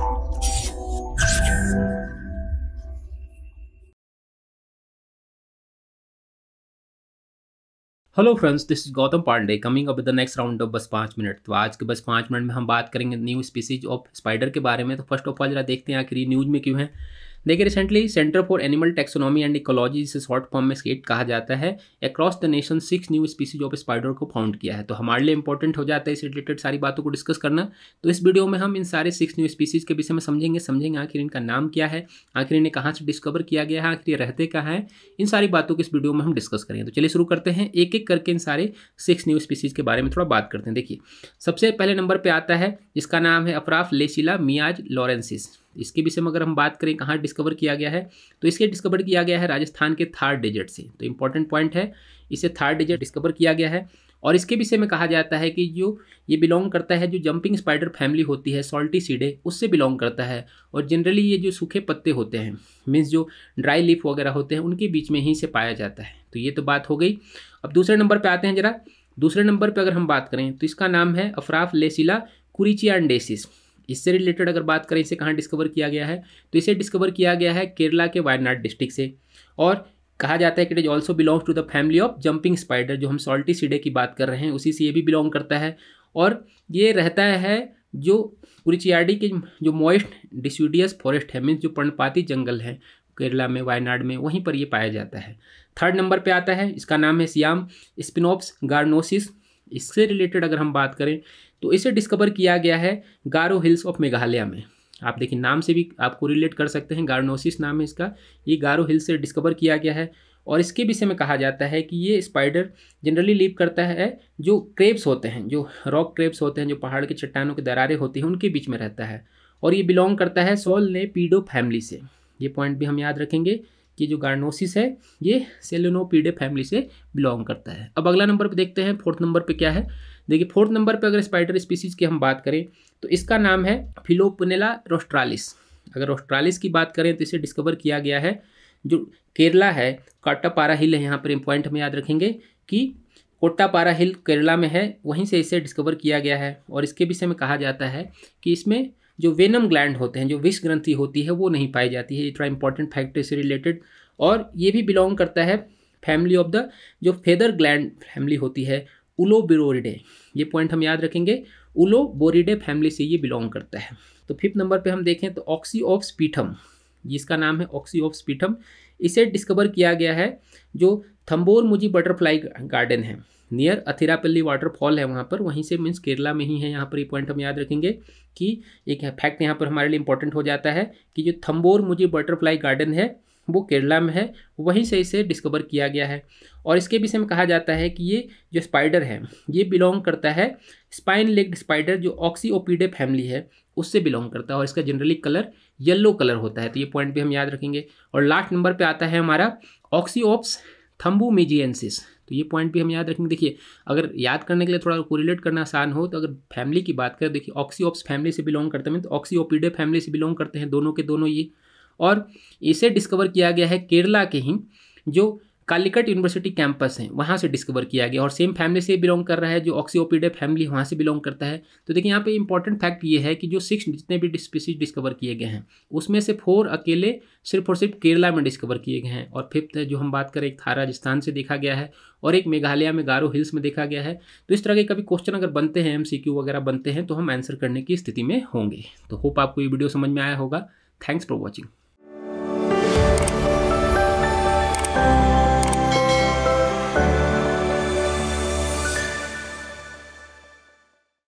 hello friends this is Gautam Pandey coming up the next round of बस पाँच minute तो आज के बस पाँच मिनट में हम बात करेंगे न्यू स्पीसीज ऑफ स्पाइडर के बारे में तो फर्स्ट ऑफ ऑल जरा देखते हैं आखिर न्यूज़ में क्यों है देखिए recently centre for animal taxonomy and ecology जिसे शॉर्ट फॉर्म में स्केट कहा जाता है across the nation six new species of spider को फाउंड किया है तो हमारे लिए इंपॉर्टेंट हो जाता है इस रिलेटेड सारी बातों को डिस्कस करना तो इस वीडियो में हम इन सारे सिक्स न्यू स्पीसीज के विषय में समझेंगे समझेंगे आखिर इनका नाम क्या है आखिर इन्हें कहाँ से डिस्कवर किया गया है आखिर ये रहते कहाँ हैं इन सारी बातों को इस वीडियो में हम डिस्कस करेंगे तो चलिए शुरू करते हैं एक एक करके इन सारे सिक्स न्यू स्पीसीज के बारे में थोड़ा बात करते हैं देखिए सबसे पहले नंबर पर आता है जिसका नाम है अफराफ लेसिला मियाज लॉरेंसिस इसके विषय में अगर हम बात करें कहाँ डिस्कवर किया गया है तो इसके डिस्कवर किया गया है राजस्थान के थार डिजिट से तो इम्पॉर्टेंट पॉइंट है इसे थार डिजिट डिस्कवर किया गया है और इसके विषय में कहा जाता है कि जो ये बिलोंग करता है जो जंपिंग स्पाइडर फैमिली होती है सॉल्टी सीडे उससे बिलोंग करता है और जनरली ये जो सूखे पत्ते होते हैं मीन्स जो ड्राई लीफ वगैरह होते हैं उनके बीच में ही से पाया जाता है तो ये तो बात हो गई अब दूसरे नंबर पर आते हैं ज़रा दूसरे नंबर पर अगर हम बात करें तो इसका नाम है अफराफ लेसिला कुरिचियांडेसिस इससे रिलेटेड अगर बात करें इसे कहाँ डिस्कवर किया गया है तो इसे डिस्कवर किया गया है केरला के वायनाड डिस्ट्रिक्ट से और कहा जाता है कि it is also belongs to the family of jumping spider जो हम सॉल्टी सीडे की बात कर रहे हैं उसी से ये भी बिलोंग करता है और ये रहता है जो उरिचियाडी के जो मॉइस्ट डिस्यूडियस फॉरेस्ट है मीन्स जो पर्णपाती जंगल है केरला में वायनाड में वहीं पर ये पाया जाता है थर्ड नंबर पे आता है इसका नाम है सियाम स्पिनोप्स गार्नोसिस इससे रिलेटेड अगर हम बात करें तो इसे डिस्कवर किया गया है गारो हिल्स ऑफ मेघालय में आप देखिए नाम से भी आपको रिलेट कर सकते हैं गार्नोसिस नाम है इसका ये गारो हिल्स से डिस्कवर किया गया है और इसके विषय में कहा जाता है कि ये स्पाइडर जनरली लीव करता है जो क्रेब्स होते हैं जो रॉक क्रेब्स होते हैं जो पहाड़ के चट्टानों के दरारें होती हैं उनके बीच में रहता है और ये बिलोंग करता है सोल ने पीडो फैमिली से ये पॉइंट भी हम याद रखेंगे ये जो गार्नोसिस है ये सेलोनोपीडे फैमिली से बिलोंग करता है अब अगला नंबर पे देखते हैं फोर्थ नंबर पे क्या है देखिए फोर्थ नंबर पे अगर स्पाइडर स्पीसीज की हम बात करें तो इसका नाम है फिलोपनेला रोस्ट्रालिस अगर रोस्ट्रालिस की बात करें तो इसे डिस्कवर किया गया है जो केरला है काटापारा हिल है यहाँ पर पॉइंट हमें याद रखेंगे कि कोटापारा हिल केरला में है वहीं से इसे डिस्कवर किया गया है और इसके विषय में कहा जाता है कि इसमें जो वेनम ग्लैंड होते हैं जो विष ग्रंथि होती है वो नहीं पाई जाती है ये थोड़ा इंपॉर्टेंट फैक्ट इससे रिलेटेड और ये भी बिलोंग करता है फैमिली ऑफ द जो फेदर ग्लैंड फैमिली होती है उलोबिरोरिडे ये पॉइंट हम याद रखेंगे उलोबोरिडे फैमिली से ये बिलोंग करता है तो फिफ्थ नंबर पे हम देखें तो ऑक्सी ऑफ स्पीठम जिसका नाम है ऑक्सी ऑफ स्पीटम इसे डिस्कवर किया गया है जो थम्बोर मुजी बटरफ्लाई गार्डन है नियर अथिरापल्ली वाटरफॉल है वहाँ पर वहीं से मीन्स केरला में ही है यहाँ पर ये पॉइंट हम याद रखेंगे कि एक फैक्ट यहाँ पर हमारे लिए इंपॉर्टेंट हो जाता है कि जो थम्बोर मुझी बटरफ्लाई गार्डन है वो केरला में है वहीं से इसे डिस्कवर किया गया है और इसके विषय में कहा जाता है कि ये जो स्पाइडर है ये बिलोंग करता है स्पाइन लेग्ड स्पाइडर जो ऑक्सीओपीडे फैमिली है उससे बिलोंग करता है और इसका जनरली कलर येलो कलर होता है तो ये पॉइंट भी हम याद रखेंगे और लास्ट नंबर पर आता है हमारा ऑक्सीओप्स मिजियनसिस तो ये पॉइंट भी हम याद रखेंगे देखिए अगर याद करने के लिए थोड़ा कोरिलेट करना आसान हो तो अगर फैमिली की बात करें देखिए ऑक्सीओप्स फैमिली से बिलोंग करते हैं तो ऑक्सीओपीडे फैमिली से बिलोंग करते हैं दोनों के दोनों ये और इसे डिस्कवर किया गया है केरला के ही जो कालिकट यूनिवर्सिटी कैंपस है वहाँ से डिस्कवर किया गया और सेम फैमिली से बिलोंग कर रहा है जो ऑक्सीओपीडे फैमिली वहाँ से बिलोंग करता है तो देखिए यहाँ पे इंपॉर्टेंट फैक्ट ये है कि जो सिक्स जितने भी स्पीसीज डिस्कवर किए गए हैं उसमें से फोर अकेले सिर्फ और सिर्फ केरला में डिस्कवर किए गए हैं और फिफ्थ है जो हम बात करें एक था राजस्थान से देखा गया है और एक मेघालय में गारो हिल्स में देखा गया है तो इस तरह के कभी क्वेश्चन अगर बनते हैं एम वगैरह बनते हैं तो हम आंसर करने की स्थिति में होंगे तो होप आपको ये वीडियो समझ में आया होगा थैंक्स फॉर वॉचिंग